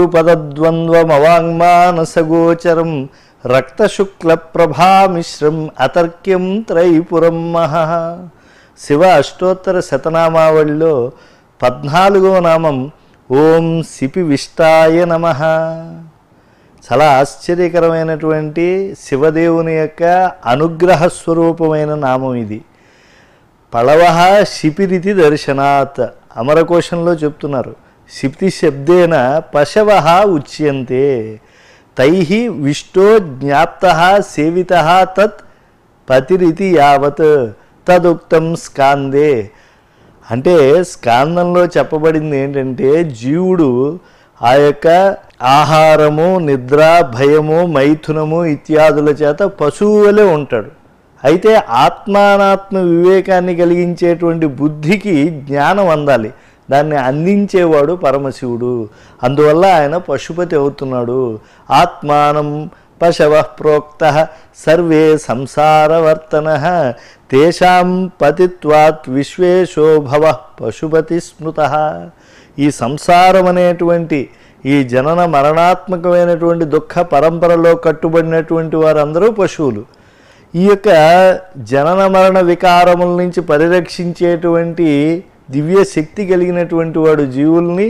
గురుపదద్వంద్వమవాంగ్మానసగోచరం రక్తశుక్లప్రభామిశ్రం అతర్క్యం త్రైపురం మహ శివ అష్టోత్తర శతనామావళిలో పద్నాలుగో నామం ఓం శిపి విష్టాయ నమ చాలా ఆశ్చర్యకరమైనటువంటి శివదేవుని యొక్క అనుగ్రహ స్వరూపమైన నామం ఇది పళవ శిపిరితి దర్శనాత్ అమరకోశంలో చెప్తున్నారు శబ్దేన పశవ ఉచ్యంతే తై విష్టో జ్ఞాప్త సేవిత తత్ పతిరితి యావత్ తదుక్తం స్కాందే అంటే స్కాందంలో చెప్పబడింది ఏంటంటే జీవుడు ఆ యొక్క ఆహారము నిద్ర భయము మైథునము ఇత్యాదుల చేత పశువులే ఉంటాడు అయితే ఆత్మానాత్మ వివేకాన్ని కలిగించేటువంటి బుద్ధికి జ్ఞానం అందాలి దాన్ని అందించేవాడు పరమశివుడు అందువల్ల ఆయన పశుపతి అవుతున్నాడు ఆత్మానం పశవ ప్రోక్త సర్వే సంసారవర్తన తేషాం పతిత్వాత్ విశ్వేశో భవ పశుపతి స్మృత ఈ సంసారం అనేటువంటి ఈ జనన మరణాత్మకమైనటువంటి దుఃఖ పరంపరలో కట్టుబడినటువంటి వారందరూ పశువులు ఈ యొక్క జనన మరణ వికారముల నుంచి పరిరక్షించేటువంటి దివ్య శక్తి కలిగినటువంటి వాడు జీవుల్ని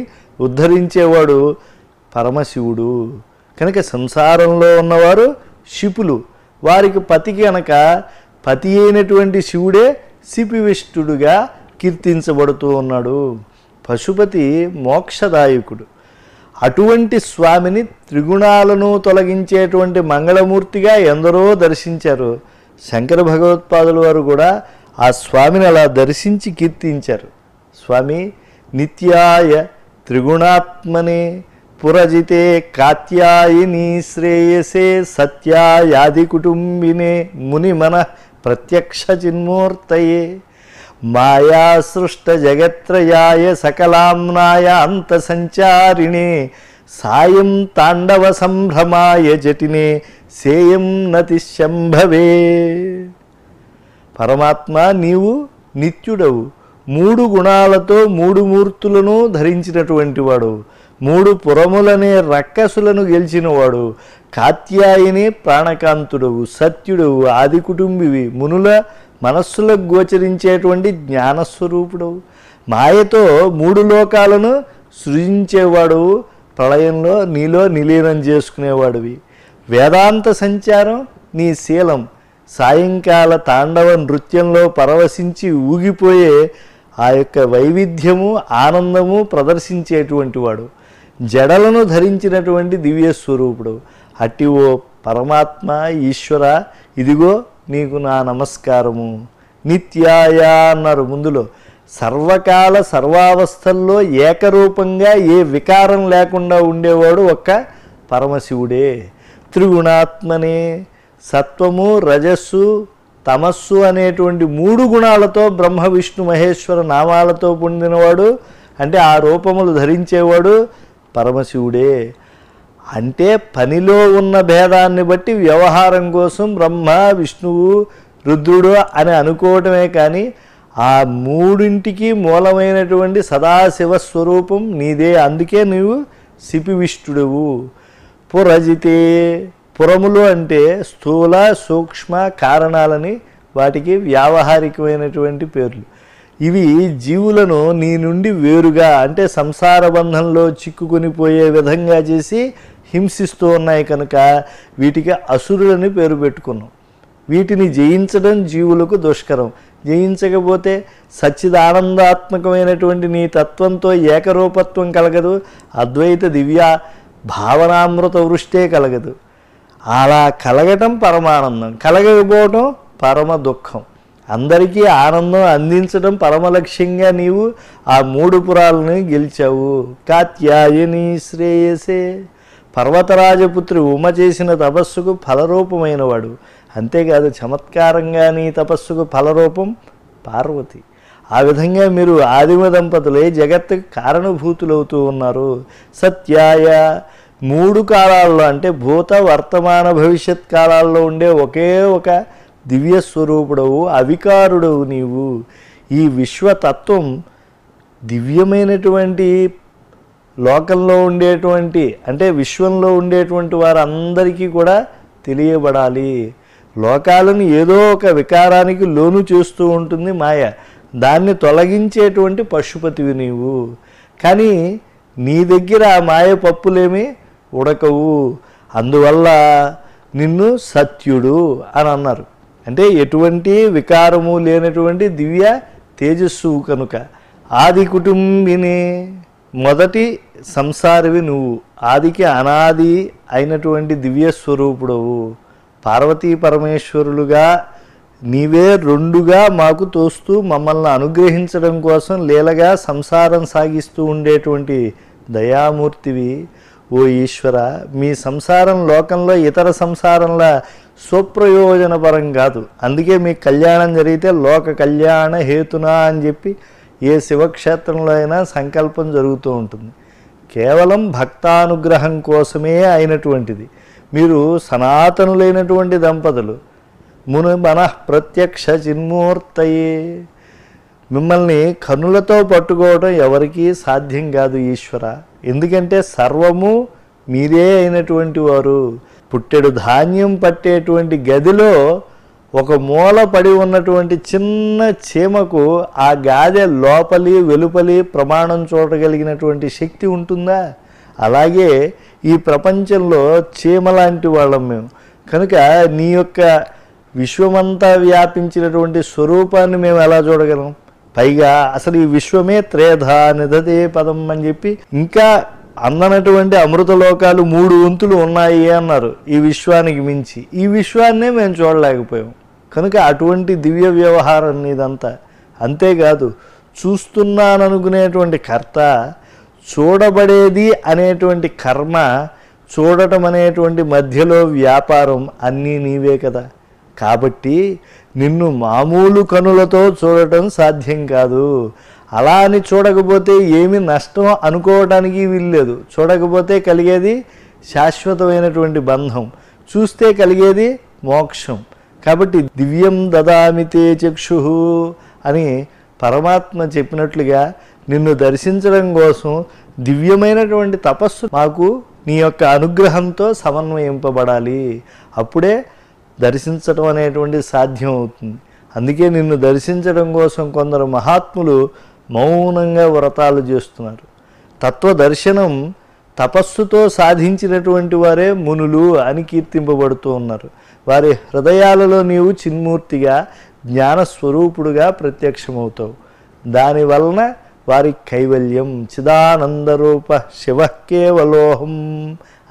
ఉద్ధరించేవాడు పరమశివుడు కనుక సంసారంలో ఉన్నవారు శిపులు వారికి పతి కనుక పతి అయినటువంటి శివుడే శిపివిష్ఠుడుగా కీర్తించబడుతూ ఉన్నాడు పశుపతి మోక్షదాయకుడు అటువంటి స్వామిని త్రిగుణాలను తొలగించేటువంటి మంగళమూర్తిగా ఎందరో దర్శించారు శంకర భగవత్పాదుల వారు కూడా ఆ స్వామిని అలా దర్శించి కీర్తించారు స్వామి నిత్యాయ త్రిగుణాత్మనే పురజితే కాత్యాయని శ్రేయసే సత్యాయాది కుటుంబినే ముని మన ప్రత్యక్ష చిన్మూర్తయే మాయా సృష్ట జగత్రయాయ సకలాంనాయ అంత సంచారిణే సాయం తాండవ సంభ్రమాయ జటినే సేయం నతి శంభవే పరమాత్మ నీవు నిత్యుడవు మూడు గుణాలతో మూడు మూర్తులను ధరించినటువంటి వాడు మూడు పురములనే రక్కసులను గెలిచినవాడు కాత్యాయని ప్రాణకాంతుడవు సత్యుడవు ఆది కుటుంబివి మునుల మనస్సులకు గోచరించేటువంటి జ్ఞానస్వరూపుడవు మాయతో మూడు లోకాలను సృజించేవాడు ప్రళయంలో నీలో నిలీనం చేసుకునేవాడివి వేదాంత సంచారం నీ శీలం సాయంకాల తాండవ నృత్యంలో పరవశించి ఊగిపోయే ఆ యొక్క వైవిధ్యము ఆనందము ప్రదర్శించేటువంటి వాడు జడలను ధరించినటువంటి దివ్య స్వరూపుడు అట్టి ఓ పరమాత్మ ఈశ్వర ఇదిగో నీకు నా నమస్కారము నిత్యాయా అన్నారు ముందులో సర్వకాల సర్వావస్థల్లో ఏకరూపంగా ఏ వికారం లేకుండా ఉండేవాడు ఒక్క పరమశివుడే త్రిగుణాత్మనే సత్వము రజస్సు తమస్సు అనేటువంటి మూడు గుణాలతో బ్రహ్మ విష్ణు మహేశ్వర నామాలతో పొందినవాడు అంటే ఆ రూపములు ధరించేవాడు పరమశివుడే అంటే పనిలో ఉన్న భేదాన్ని బట్టి వ్యవహారం కోసం బ్రహ్మ విష్ణువు రుద్రుడు అని అనుకోవటమే కానీ ఆ మూడింటికి మూలమైనటువంటి సదాశివస్వరూపం నీదే అందుకే నీవు విష్ణుడువు పురజితే పురములు అంటే స్థూల సూక్ష్మ కారణాలని వాటికి వ్యావహారికమైనటువంటి పేర్లు ఇవి జీవులను నీ నుండి వేరుగా అంటే సంసార బంధంలో చిక్కుకుని పోయే విధంగా చేసి హింసిస్తూ ఉన్నాయి కనుక వీటికి అసురులని పేరు పెట్టుకున్నాం వీటిని జయించడం జీవులకు దుష్కరం జయించకపోతే సచ్చిదానందాత్మకమైనటువంటి నీ తత్వంతో ఏకరూపత్వం కలగదు అద్వైత దివ్య భావనామృత వృష్టే కలగదు అలా కలగటం పరమానందం కలగకపోవటం పరమ దుఃఖం అందరికీ ఆనందం అందించడం పరమలక్ష్యంగా నీవు ఆ మూడు పురాలని గెలిచావు కాత్యాయని శ్రేయసే పర్వతరాజపుత్రి ఉమ చేసిన తపస్సుకు ఫలరూపమైన వాడు అంతేకాదు చమత్కారంగా నీ తపస్సుకు ఫలరూపం పార్వతి ఆ విధంగా మీరు ఆదిమ దంపతులే జగత్తుకు కారణభూతులవుతూ ఉన్నారు సత్యాయ మూడు కాలాల్లో అంటే భూత వర్తమాన భవిష్యత్ కాలాల్లో ఉండే ఒకే ఒక దివ్య స్వరూపుడవు అవికారుడవు నీవు ఈ విశ్వతత్వం దివ్యమైనటువంటి లోకంలో ఉండేటువంటి అంటే విశ్వంలో ఉండేటువంటి వారందరికీ కూడా తెలియబడాలి లోకాలను ఏదో ఒక వికారానికి లోను చేస్తూ ఉంటుంది మాయ దాన్ని తొలగించేటువంటి పశుపతివి నీవు కానీ నీ దగ్గర ఆ మాయ పప్పులేమి ఉడకవు అందువల్ల నిన్ను సత్యుడు అని అన్నారు అంటే ఎటువంటి వికారము లేనటువంటి దివ్య తేజస్సు కనుక ఆది కుటుంబిని మొదటి సంసారవి నువ్వు ఆదికి అనాది అయినటువంటి దివ్య స్వరూపుడవు పార్వతీ పరమేశ్వరులుగా నీవే రెండుగా మాకు తోస్తూ మమ్మల్ని అనుగ్రహించడం కోసం లీలగా సంసారం సాగిస్తూ ఉండేటువంటి దయామూర్తివి ఓ ఈశ్వర మీ సంసారం లోకంలో ఇతర సంసారంల స్వప్రయోజనపరం కాదు అందుకే మీ కళ్యాణం జరిగితే లోక కళ్యాణ హేతునా అని చెప్పి ఏ శివక్షేత్రంలో అయినా సంకల్పం జరుగుతూ ఉంటుంది కేవలం భక్తానుగ్రహం కోసమే అయినటువంటిది మీరు సనాతనులైనటువంటి దంపతులు మును మనః ప్రత్యక్ష చిన్మూర్తయే మిమ్మల్ని కనులతో పట్టుకోవడం ఎవరికీ సాధ్యం కాదు ఈశ్వర ఎందుకంటే సర్వము మీరే అయినటువంటి వారు పుట్టెడు ధాన్యం పట్టేటువంటి గదిలో ఒక మూల పడి ఉన్నటువంటి చిన్న చీమకు ఆ గాదె లోపలి వెలుపలి ప్రమాణం చూడగలిగినటువంటి శక్తి ఉంటుందా అలాగే ఈ ప్రపంచంలో చీమ లాంటి వాళ్ళం మేము కనుక నీ యొక్క విశ్వమంతా వ్యాపించినటువంటి స్వరూపాన్ని మేము ఎలా చూడగలం పైగా అసలు ఈ విశ్వమే త్రేధ నిధదే పదం అని చెప్పి ఇంకా అందనటువంటి అమృత లోకాలు మూడు వంతులు ఉన్నాయి అన్నారు ఈ విశ్వానికి మించి ఈ విశ్వాన్నే మేము చూడలేకపోయాం కనుక అటువంటి దివ్య వ్యవహారం ఇదంతా అంతేకాదు చూస్తున్నాననుకునేటువంటి కర్త చూడబడేది అనేటువంటి కర్మ చూడటం అనేటువంటి మధ్యలో వ్యాపారం అన్నీ నీవే కదా కాబట్టి నిన్ను మామూలు కనులతో చూడటం సాధ్యం కాదు అలా అని చూడకపోతే ఏమి నష్టం అనుకోవటానికి వీల్లేదు చూడకపోతే కలిగేది శాశ్వతమైనటువంటి బంధం చూస్తే కలిగేది మోక్షం కాబట్టి దివ్యం దదామితే చక్షు అని పరమాత్మ చెప్పినట్లుగా నిన్ను దర్శించడం కోసం దివ్యమైనటువంటి తపస్సు మాకు నీ యొక్క అనుగ్రహంతో సమన్వయింపబడాలి అప్పుడే దర్శించడం అనేటువంటిది సాధ్యం అవుతుంది అందుకే నిన్ను దర్శించడం కోసం కొందరు మహాత్ములు మౌనంగా వ్రతాలు చేస్తున్నారు తత్వ దర్శనం తపస్సుతో సాధించినటువంటి వారే మునులు అని కీర్తింపబడుతూ ఉన్నారు వారి హృదయాలలో నీవు చిన్మూర్తిగా జ్ఞానస్వరూపుడుగా ప్రత్యక్షమవుతావు దానివలన వారి కైవల్యం చిదానందరూప శివ కేవలోహం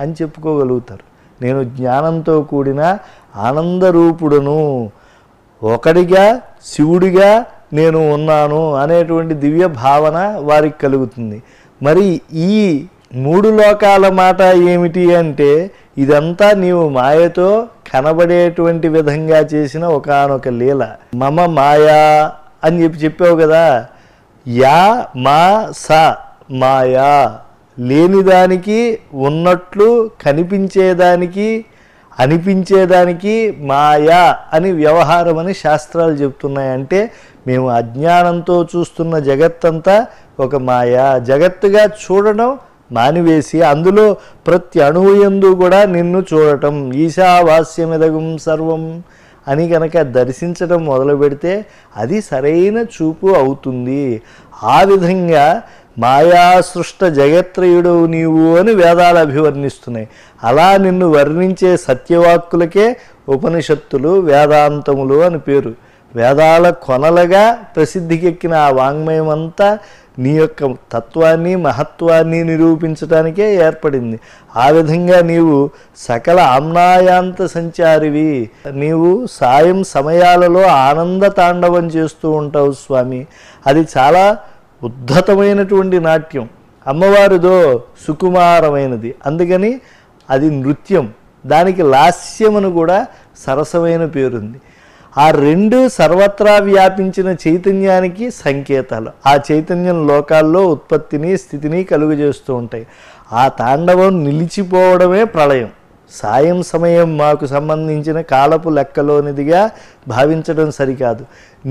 అని చెప్పుకోగలుగుతారు నేను జ్ఞానంతో కూడిన ఆనందరూపుడును ఒకడిగా శివుడిగా నేను ఉన్నాను అనేటువంటి దివ్య భావన వారికి కలుగుతుంది మరి ఈ మూడు లోకాల మాట ఏమిటి అంటే ఇదంతా నీవు మాయతో కనబడేటువంటి విధంగా చేసిన ఒకనొక లీల మమ మాయా అని చెప్పి చెప్పావు కదా యా మా స మాయా లేనిదానికి ఉన్నట్లు కనిపించేదానికి అనిపించేదానికి మాయా అని వ్యవహారం అని శాస్త్రాలు చెప్తున్నాయంటే మేము అజ్ఞానంతో చూస్తున్న జగత్తంతా ఒక మాయా జగత్తుగా చూడడం మానివేసి అందులో ప్రతి అణువు ఎందు కూడా నిన్ను చూడటం ఈశావాస్యమెదగం సర్వం అని కనుక దర్శించడం మొదలు పెడితే అది సరైన చూపు అవుతుంది ఆ విధంగా మాయాసృష్ట జగత్రయుడు నీవు అని వేదాలు అభివర్ణిస్తున్నాయి అలా నిన్ను వర్ణించే సత్యవాక్కులకే ఉపనిషత్తులు వేదాంతములు అని పేరు వేదాల కొనలుగా ప్రసిద్ధికెక్కిన ఆ వాంగ్మయం అంతా నీ యొక్క తత్వాన్ని మహత్వాన్ని నిరూపించడానికే ఏర్పడింది ఆ విధంగా నీవు సకల ఆమ్నాయాంత సంచారివి నీవు సాయం సమయాలలో ఆనంద తాండవం చేస్తూ ఉంటావు స్వామి అది చాలా ఉద్ధతమైనటువంటి నాట్యం అమ్మవారిదో సుకుమారమైనది అందుకని అది నృత్యం దానికి లాస్యమను కూడా సరసమైన పేరుంది ఆ రెండు సర్వత్రా వ్యాపించిన చైతన్యానికి సంకేతాలు ఆ చైతన్యం లోకాల్లో ఉత్పత్తిని స్థితిని కలుగజేస్తూ ఉంటాయి ఆ తాండవం నిలిచిపోవడమే ప్రళయం సాయం సమయం మాకు సంబంధించిన కాలపు లెక్కలోనిదిగా భావించడం సరికాదు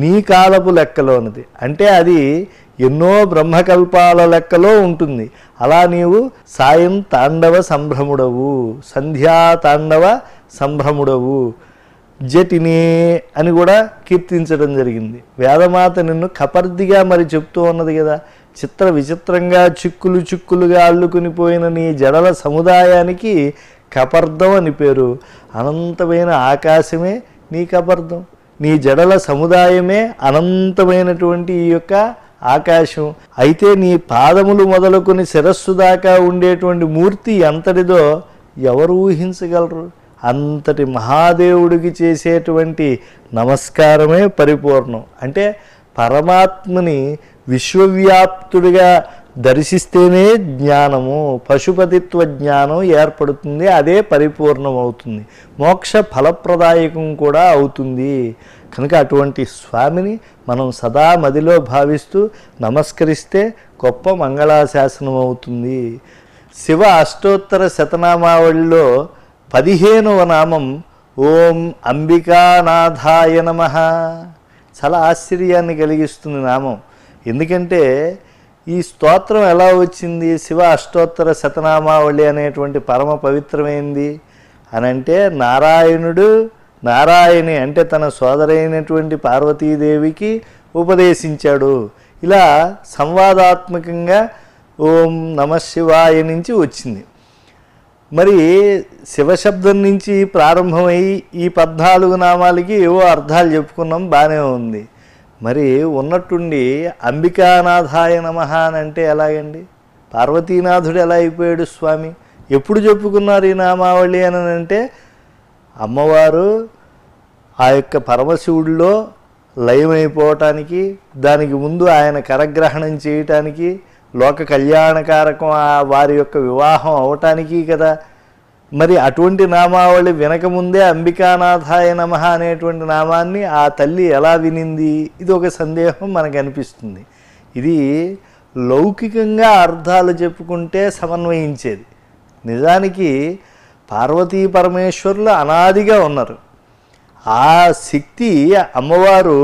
నీ కాలపు లెక్కలోనిది అంటే అది ఎన్నో బ్రహ్మకల్పాల లెక్కలో ఉంటుంది అలా నీవు సాయం తాండవ సంభ్రముడవు సంధ్యా తాండవ సంభ్రముడవు జటినే అని కూడా కీర్తించడం జరిగింది వేదమాత నిన్ను కపర్దిగా మరి చెప్తూ ఉన్నది కదా చిత్ర విచిత్రంగా చిక్కులు చిక్కులుగా అల్లుకుని పోయిన నీ జడల సముదాయానికి కపర్దం అని పేరు అనంతమైన ఆకాశమే నీ కపర్దం నీ జడల సముదాయమే అనంతమైనటువంటి ఈ యొక్క ఆకాశం అయితే నీ పాదములు మొదలుకొని శిరస్సు దాకా ఉండేటువంటి మూర్తి ఎంతటిదో ఎవరు ఊహించగలరు అంతటి మహాదేవుడికి చేసేటువంటి నమస్కారమే పరిపూర్ణం అంటే పరమాత్మని విశ్వవ్యాప్తుడిగా దర్శిస్తేనే జ్ఞానము పశుపతిత్వ జ్ఞానం ఏర్పడుతుంది అదే పరిపూర్ణం అవుతుంది మోక్ష ఫలప్రదాయకం కూడా అవుతుంది కనుక అటువంటి స్వామిని మనం సదా మదిలో భావిస్తూ నమస్కరిస్తే గొప్ప మంగళాశాసనం అవుతుంది శివ అష్టోత్తర శతనామావళిలో పదిహేనవ నామం ఓం అంబికానాథాయ నమ చాలా ఆశ్చర్యాన్ని కలిగిస్తుంది నామం ఎందుకంటే ఈ స్తోత్రం ఎలా వచ్చింది శివ అష్టోత్తర శతనామావళి అనేటువంటి పరమ పవిత్రమైంది అనంటే నారాయణుడు నారాయణి అంటే తన సోదరైనటువంటి పార్వతీదేవికి ఉపదేశించాడు ఇలా సంవాదాత్మకంగా ఓం నమ శివాయ నుంచి వచ్చింది మరి శివశబ్దం నుంచి ప్రారంభమై ఈ పద్నాలుగు నామాలకి ఏవో అర్థాలు చెప్పుకున్నాం బాగానే ఉంది మరి ఉన్నట్టుండి అంబికానాథాయ నమ అని అంటే ఎలాగండి పార్వతీనాథుడు ఎలా అయిపోయాడు స్వామి ఎప్పుడు చెప్పుకున్నారు ఈ నామావళి అని అంటే అమ్మవారు ఆ యొక్క పరమశివుడిలో లయమైపోవటానికి దానికి ముందు ఆయన కరగ్రహణం చేయటానికి లోక కళ్యాణకారకం వారి యొక్క వివాహం అవటానికి కదా మరి అటువంటి నామావళి వినకముందే అంబికానాథాయ నమ అనేటువంటి నామాన్ని ఆ తల్లి ఎలా వినింది ఇది ఒక సందేహం మనకు అనిపిస్తుంది ఇది లౌకికంగా అర్థాలు చెప్పుకుంటే సమన్వయించేది నిజానికి పార్వతీ పరమేశ్వరులు అనాదిగా ఉన్నారు ఆ శక్తి అమ్మవారు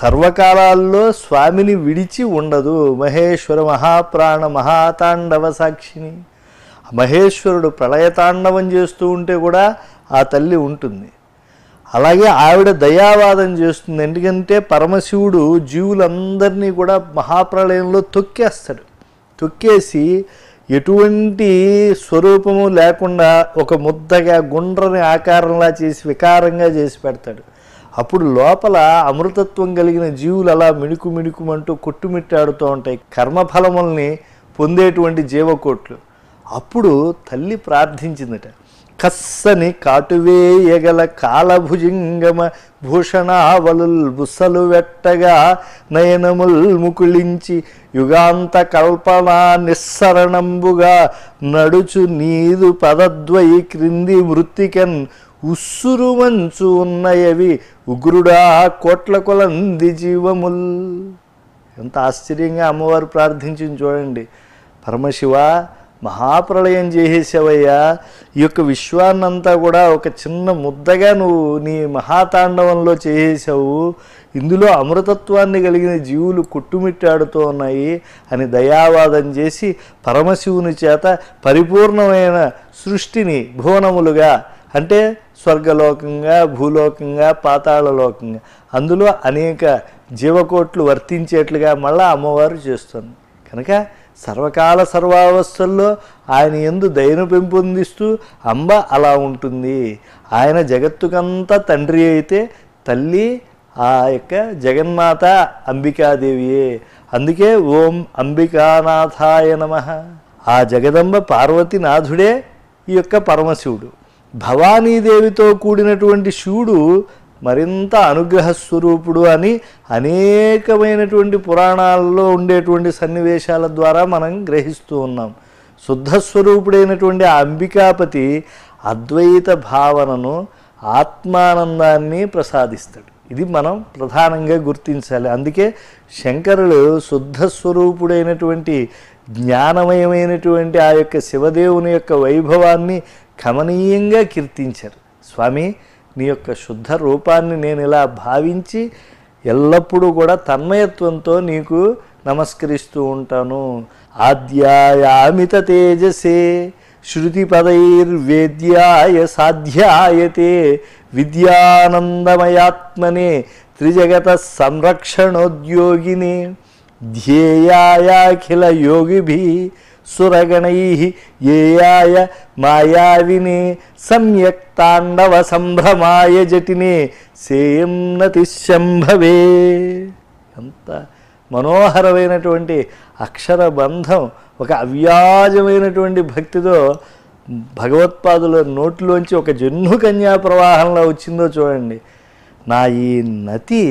సర్వకాలాల్లో స్వామిని విడిచి ఉండదు మహేశ్వర మహాప్రాణ మహాతాండవ సాక్షిని మహేశ్వరుడు ప్రళయతాండవం చేస్తూ ఉంటే కూడా ఆ తల్లి ఉంటుంది అలాగే ఆవిడ దయావాదం చేస్తుంది ఎందుకంటే పరమశివుడు జీవులందరినీ కూడా మహాప్రళయంలో తొక్కేస్తాడు తొక్కేసి ఎటువంటి స్వరూపము లేకుండా ఒక ముద్దగా గుండ్రని ఆకారంలా చేసి వికారంగా చేసి పెడతాడు అప్పుడు లోపల అమృతత్వం కలిగిన జీవులు అలా మిణుకు మిణుకుమంటూ కొట్టుమిట్టాడుతూ ఉంటాయి కర్మఫలముల్ని పొందేటువంటి జీవకోట్లు అప్పుడు తల్లి ప్రార్థించిందట కస్సని కాటువేయగల కాలభుజింగమ భూషణావలుల్ బుసలు వెట్టగా నయనముల్ ముకుళించి యుగాంత కల్పనా నిస్సరణంబుగా నడుచు నీదు పదద్వయి క్రింది ఉస్సురు మంచు ఉన్నయవి ఉగ్రుడా కోట్ల కొలంది జీవముల్ ఎంత ఆశ్చర్యంగా అమ్మవారు ప్రార్థించింది చూడండి పరమశివ మహాప్రళయం చేసేసావయ్యా ఈ యొక్క విశ్వాన్నంతా కూడా ఒక చిన్న ముద్దగా నువ్వు నీ మహాతాండవంలో చేసేసావు ఇందులో అమృతత్వాన్ని కలిగిన జీవులు కొట్టుమిట్టాడుతూ ఉన్నాయి అని దయావాదం చేసి పరమశివుని చేత పరిపూర్ణమైన సృష్టిని భువనములుగా అంటే స్వర్గలోకంగా భూలోకంగా పాతాళలోకంగా అందులో అనేక జీవకోట్లు వర్తించేట్లుగా మళ్ళీ అమ్మవారు చేస్తుంది కనుక సర్వకాల సర్వావస్థల్లో ఆయన ఎందు దయను పెంపొందిస్తూ అంబ అలా ఉంటుంది ఆయన జగత్తుకంతా తండ్రి అయితే తల్లి ఆ యొక్క జగన్మాత అంబికాదేవియే అందుకే ఓం అంబికానాథాయ నమ ఆ జగదంబ పార్వతీనాథుడే ఈ యొక్క పరమశివుడు భవానీదేవితో కూడినటువంటి శివుడు మరింత అనుగ్రహ స్వరూపుడు అని అనేకమైనటువంటి పురాణాల్లో ఉండేటువంటి సన్నివేశాల ద్వారా మనం గ్రహిస్తూ ఉన్నాం శుద్ధస్వరూపుడైనటువంటి ఆ అంబికాపతి అద్వైత భావనను ఆత్మానందాన్ని ప్రసాదిస్తాడు ఇది మనం ప్రధానంగా గుర్తించాలి అందుకే శంకరులు శుద్ధస్వరూపుడైనటువంటి జ్ఞానమయమైనటువంటి ఆ యొక్క శివదేవుని యొక్క వైభవాన్ని గమనీయంగా కీర్తించారు స్వామి నీ యొక్క శుద్ధ రూపాన్ని నేను ఇలా భావించి ఎల్లప్పుడూ కూడా తన్మయత్వంతో నీకు నమస్కరిస్తూ ఉంటాను ఆద్యాయామిత తేజసే శృతి పదైర్వేద్యాయ సాధ్యాయతే విద్యానందమయాత్మనే త్రిజగత సంరక్షణోద్యోగిని ధ్యేయాయాఖిల యోగిభి సురగణై ఏయాయ మాయావిని సమ్యక్తాండవ తాండవ సంభ్రమాయ జటిని సేయం నతి శంభవే ఎంత మనోహరమైనటువంటి అక్షరబంధం ఒక అవ్యాజమైనటువంటి భక్తితో భగవత్పాదుల నోటిలోంచి ఒక జన్ను కన్యా ప్రవాహంలో వచ్చిందో చూడండి నా ఈ నతి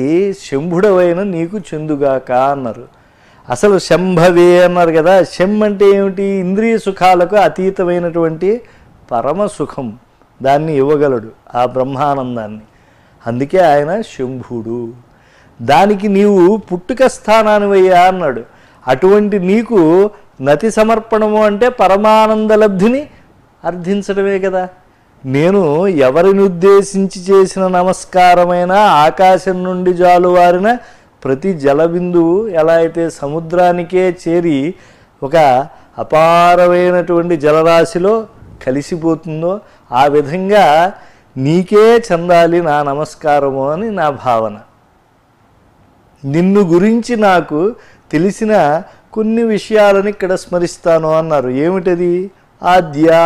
శంభుడవైన నీకు చెందుగాక అన్నారు అసలు శంభవే అన్నారు కదా శం అంటే ఏమిటి ఇంద్రియ సుఖాలకు అతీతమైనటువంటి పరమ సుఖం దాన్ని ఇవ్వగలడు ఆ బ్రహ్మానందాన్ని అందుకే ఆయన శంభుడు దానికి నీవు పుట్టుక స్థానానివయ్యా అన్నాడు అటువంటి నీకు నతి సమర్పణము అంటే పరమానంద లబ్ధిని అర్థించడమే కదా నేను ఎవరిని ఉద్దేశించి చేసిన నమస్కారమైన ఆకాశం నుండి జాలువారిన ప్రతి జలబిందువు ఎలా అయితే సముద్రానికే చేరి ఒక అపారమైనటువంటి జలరాశిలో కలిసిపోతుందో ఆ విధంగా నీకే చెందాలి నా నమస్కారము అని నా భావన నిన్ను గురించి నాకు తెలిసిన కొన్ని విషయాలను ఇక్కడ స్మరిస్తాను అన్నారు ఏమిటది ఆద్యా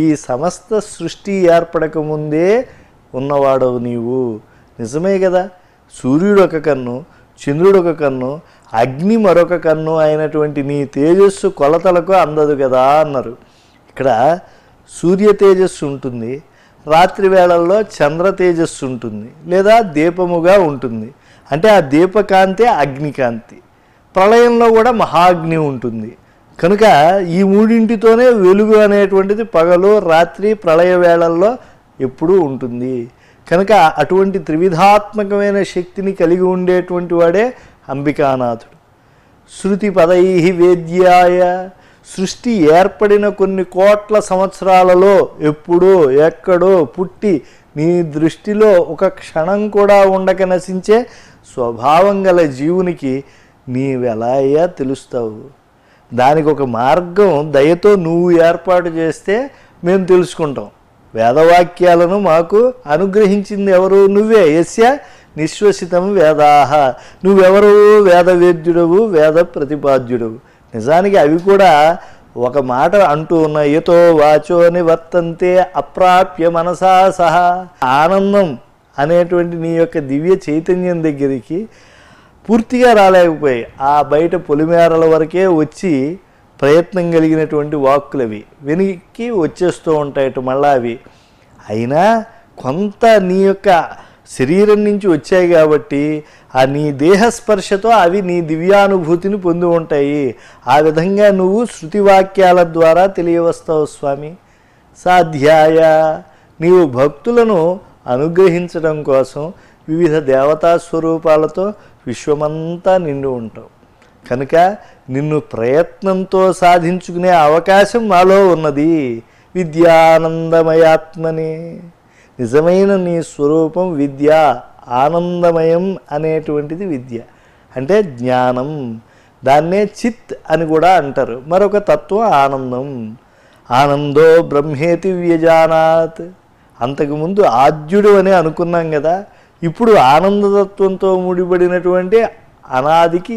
ఈ సమస్త సృష్టి ఏర్పడకముందే ఉన్నవాడవు నీవు నిజమే కదా సూర్యుడు ఒక కన్ను చంద్రుడు ఒక కన్ను అగ్ని మరొక కన్ను అయినటువంటి నీ తేజస్సు కొలతలకు అందదు కదా అన్నారు ఇక్కడ సూర్య తేజస్సు ఉంటుంది రాత్రి వేళల్లో చంద్ర తేజస్సు ఉంటుంది లేదా దీపముగా ఉంటుంది అంటే ఆ దీపకాంతి అగ్నికాంతి ప్రళయంలో కూడా మహాగ్ని ఉంటుంది కనుక ఈ మూడింటితోనే వెలుగు అనేటువంటిది పగలు రాత్రి ప్రళయ వేళల్లో ఎప్పుడూ ఉంటుంది కనుక అటువంటి త్రివిధాత్మకమైన శక్తిని కలిగి ఉండేటువంటి వాడే అంబికానాథుడు శృతి పదై వేద్యాయ సృష్టి ఏర్పడిన కొన్ని కోట్ల సంవత్సరాలలో ఎప్పుడో ఎక్కడో పుట్టి నీ దృష్టిలో ఒక క్షణం కూడా ఉండక నశించే స్వభావం గల జీవునికి నీవెలా అయ్యా తెలుస్తావు దానికి ఒక మార్గం దయతో నువ్వు ఏర్పాటు చేస్తే మేము తెలుసుకుంటాం వేదవాక్యాలను మాకు అనుగ్రహించింది ఎవరు నువ్వే ఎస్య నిశ్వసితం వేదాహ నువ్వెవరు వేదవేద్యుడవు వేద ప్రతిపాద్యుడు నిజానికి అవి కూడా ఒక మాట అంటూ ఉన్న ఎతో వాచో నివర్తంతే అప్రాప్య మనసా సహా ఆనందం అనేటువంటి నీ యొక్క దివ్య చైతన్యం దగ్గరికి పూర్తిగా రాలేకపోయి ఆ బయట పొలిమేరల వరకే వచ్చి ప్రయత్నం కలిగినటువంటి వాక్కులు అవి వెనక్కి వచ్చేస్తూ ఉంటాయి మళ్ళా అవి అయినా కొంత నీ యొక్క శరీరం నుంచి వచ్చాయి కాబట్టి ఆ నీ దేహస్పర్శతో అవి నీ దివ్యానుభూతిని పొంది ఉంటాయి ఆ విధంగా నువ్వు శృతి వాక్యాల ద్వారా తెలియవస్తావు స్వామి సాధ్యాయ నీవు భక్తులను అనుగ్రహించడం కోసం వివిధ దేవతా స్వరూపాలతో విశ్వమంతా నిండి ఉంటావు కనుక నిన్ను ప్రయత్నంతో సాధించుకునే అవకాశం మాలో ఉన్నది విద్యానందమయాత్మని నిజమైన నీ స్వరూపం విద్య ఆనందమయం అనేటువంటిది విద్య అంటే జ్ఞానం దాన్నే చిత్ అని కూడా అంటారు మరొక తత్వం ఆనందం ఆనందో బ్రహ్మేతి వ్యజానాత్ అంతకుముందు ఆద్యుడు అని అనుకున్నాం కదా ఇప్పుడు ఆనందతత్వంతో ముడిపడినటువంటి అనాదికి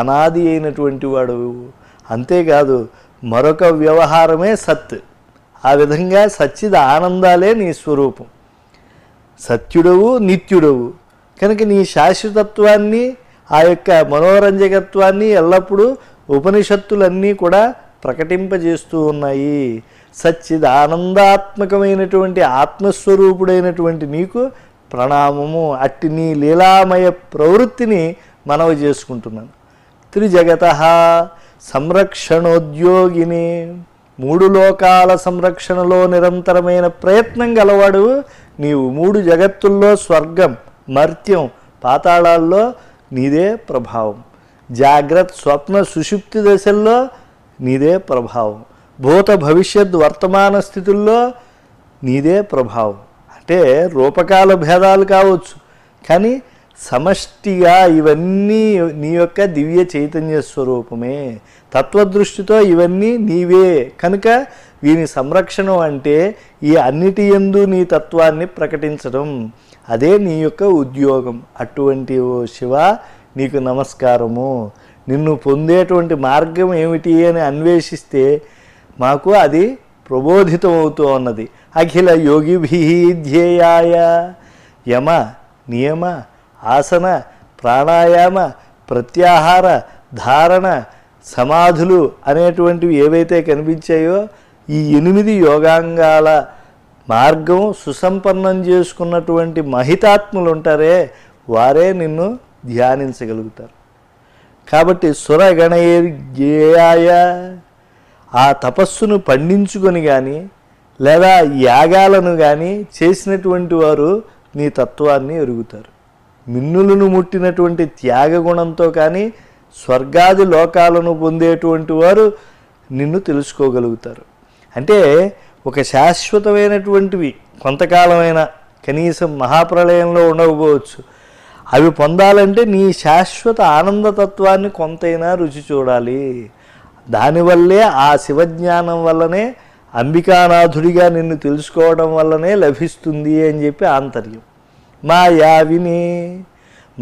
అనాది అయినటువంటి వాడు అంతేకాదు మరొక వ్యవహారమే సత్ ఆ విధంగా సచ్చిద ఆనందాలే నీ స్వరూపం సత్యుడవు నిత్యుడవు కనుక నీ శాశ్వతత్వాన్ని ఆ యొక్క మనోరంజకత్వాన్ని ఎల్లప్పుడూ ఉపనిషత్తులన్నీ కూడా ప్రకటింపజేస్తూ ఉన్నాయి సచ్చిద ఆనందాత్మకమైనటువంటి ఆత్మస్వరూపుడైనటువంటి నీకు ప్రణామము అట్టి నీ లీలామయ ప్రవృత్తిని మనవి చేసుకుంటున్నాను త్రిజగత సంరక్షణోద్యోగిని మూడు లోకాల సంరక్షణలో నిరంతరమైన ప్రయత్నం గలవాడు నీవు మూడు జగత్తుల్లో స్వర్గం మర్త్యం పాతాళాల్లో నీదే ప్రభావం జాగ్రత్త స్వప్న సుషుప్తి దశల్లో నీదే ప్రభావం భూత భవిష్యత్ వర్తమాన స్థితుల్లో నీదే ప్రభావం అంటే రూపకాల భేదాలు కావచ్చు కానీ సమష్టిగా ఇవన్నీ నీ యొక్క దివ్య చైతన్య స్వరూపమే తత్వదృష్టితో ఇవన్నీ నీవే కనుక వీని సంరక్షణ అంటే ఈ అన్నిటి ఎందు నీ తత్వాన్ని ప్రకటించడం అదే నీ యొక్క ఉద్యోగం అటువంటి ఓ శివ నీకు నమస్కారము నిన్ను పొందేటువంటి మార్గం ఏమిటి అని అన్వేషిస్తే మాకు అది ప్రబోధితమవుతూ ఉన్నది అఖిల యోగిభీ ధ్యేయాయ యమ నియమ ఆసన ప్రాణాయామ ప్రత్యాహార ధారణ సమాధులు అనేటువంటివి ఏవైతే కనిపించాయో ఈ ఎనిమిది యోగాంగాల మార్గం సుసంపన్నం చేసుకున్నటువంటి మహితాత్ములు ఉంటారే వారే నిన్ను ధ్యానించగలుగుతారు కాబట్టి సురగణయే గేయాయ ఆ తపస్సును పండించుకొని కానీ లేదా యాగాలను కానీ చేసినటువంటి వారు నీ తత్వాన్ని ఎరుగుతారు మిన్నులను ముట్టినటువంటి త్యాగగుణంతో కానీ స్వర్గాది లోకాలను పొందేటువంటి వారు నిన్ను తెలుసుకోగలుగుతారు అంటే ఒక శాశ్వతమైనటువంటివి కొంతకాలమైన కనీసం మహాప్రలయంలో ఉండకపోవచ్చు అవి పొందాలంటే నీ శాశ్వత ఆనందతత్వాన్ని కొంతైనా రుచి చూడాలి దానివల్లే ఆ శివజ్ఞానం వల్లనే అంబికానాథుడిగా నిన్ను తెలుసుకోవడం వల్లనే లభిస్తుంది అని చెప్పి ఆంతర్యం మాయావిని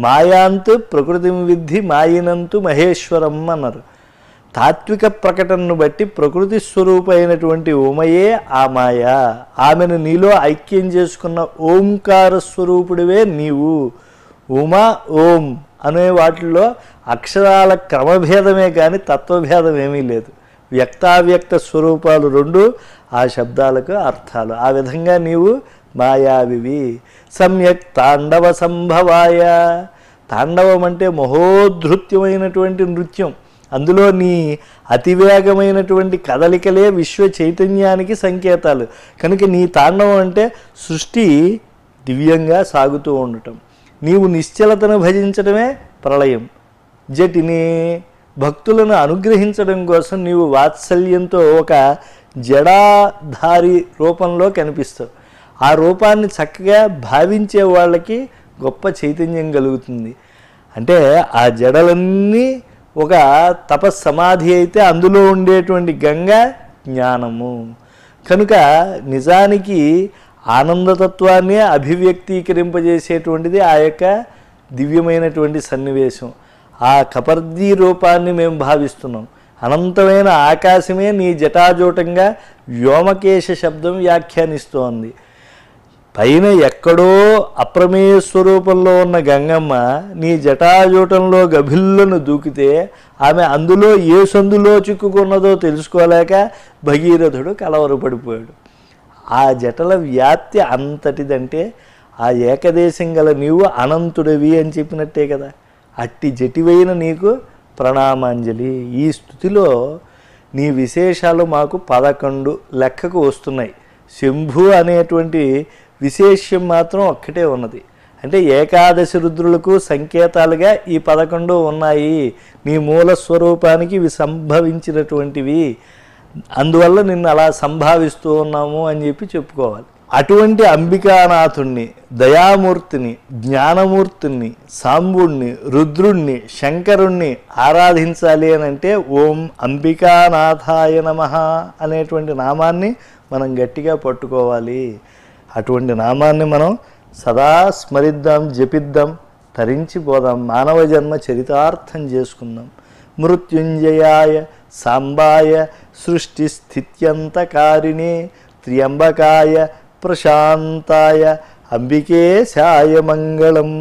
మాయాంతు ప్రకృతి విద్ధి మాయినంతు మహేశ్వరం అన్నారు తాత్విక ప్రకటనను బట్టి ప్రకృతి స్వరూపమైనటువంటి ఉమయే ఆ మాయ ఆమెను నీలో ఐక్యం చేసుకున్న ఓంకార స్వరూపుడివే నీవు ఉమ ఓం అనే వాటిల్లో అక్షరాల క్రమభేదమే కానీ తత్వభేదం ఏమీ లేదు వ్యక్తావ్యక్త స్వరూపాలు రెండు ఆ శబ్దాలకు అర్థాలు ఆ విధంగా నీవు మాయావి సమ్యక్ తాండవ సంభవాయ తాండవం అంటే మహోధృత్యమైనటువంటి నృత్యం అందులో నీ అతివేగమైనటువంటి కదలికలే విశ్వ చైతన్యానికి సంకేతాలు కనుక నీ తాండవం అంటే సృష్టి దివ్యంగా సాగుతూ ఉండటం నీవు నిశ్చలతను భజించడమే ప్రళయం జటిని భక్తులను అనుగ్రహించడం కోసం నీవు వాత్సల్యంతో ఒక జడాధారి రూపంలో కనిపిస్తావు ఆ రూపాన్ని చక్కగా భావించే వాళ్ళకి గొప్ప చైతన్యం కలుగుతుంది అంటే ఆ జడలన్నీ ఒక తపస్సమాధి అయితే అందులో ఉండేటువంటి గంగ జ్ఞానము కనుక నిజానికి ఆనందతత్వాన్ని అభివ్యక్తీకరింపజేసేటువంటిది ఆ యొక్క దివ్యమైనటువంటి సన్నివేశం ఆ కపర్దీ రూపాన్ని మేము భావిస్తున్నాం అనంతమైన ఆకాశమే నీ జటాజూటంగా వ్యోమకేశ శబ్దం వ్యాఖ్యానిస్తోంది పైన ఎక్కడో అప్రమేయ స్వరూపంలో ఉన్న గంగమ్మ నీ జటాజూటంలో గభిల్లను దూకితే ఆమె అందులో ఏ సందులో చిక్కుకున్నదో తెలుసుకోలేక భగీరథుడు కలవరపడిపోయాడు ఆ జటల వ్యాప్తి అంతటిదంటే ఆ ఏకదేశం గల నీవు అనంతుడవి అని చెప్పినట్టే కదా అట్టి జటివైన నీకు ప్రణామాంజలి ఈ స్థుతిలో నీ విశేషాలు మాకు పదకొండు లెక్కకు వస్తున్నాయి శంభు అనేటువంటి విశేషం మాత్రం ఒక్కటే ఉన్నది అంటే ఏకాదశి రుద్రులకు సంకేతాలుగా ఈ పదకొండు ఉన్నాయి నీ మూల స్వరూపానికి ఇవి సంభవించినటువంటివి అందువల్ల నిన్ను అలా సంభావిస్తూ ఉన్నాము అని చెప్పి చెప్పుకోవాలి అటువంటి అంబికానాథుణ్ణి దయామూర్తిని జ్ఞానమూర్తిని సాంబుణ్ణి రుద్రుణ్ణి శంకరుణ్ణి ఆరాధించాలి అని అంటే ఓం అంబికానాథాయ నమ అనేటువంటి నామాన్ని మనం గట్టిగా పట్టుకోవాలి అటువంటి నామాన్ని మనం సదా స్మరిద్దాం జపిద్దాం తరించిపోదాం మానవ జన్మ చరితార్థం చేసుకుందాం మృత్యుంజయాయ సాంబాయ సృష్టి స్థిత్యంతకారిణి త్ర్యంబకాయ ప్రశాంతాయ అంబికే మంగళం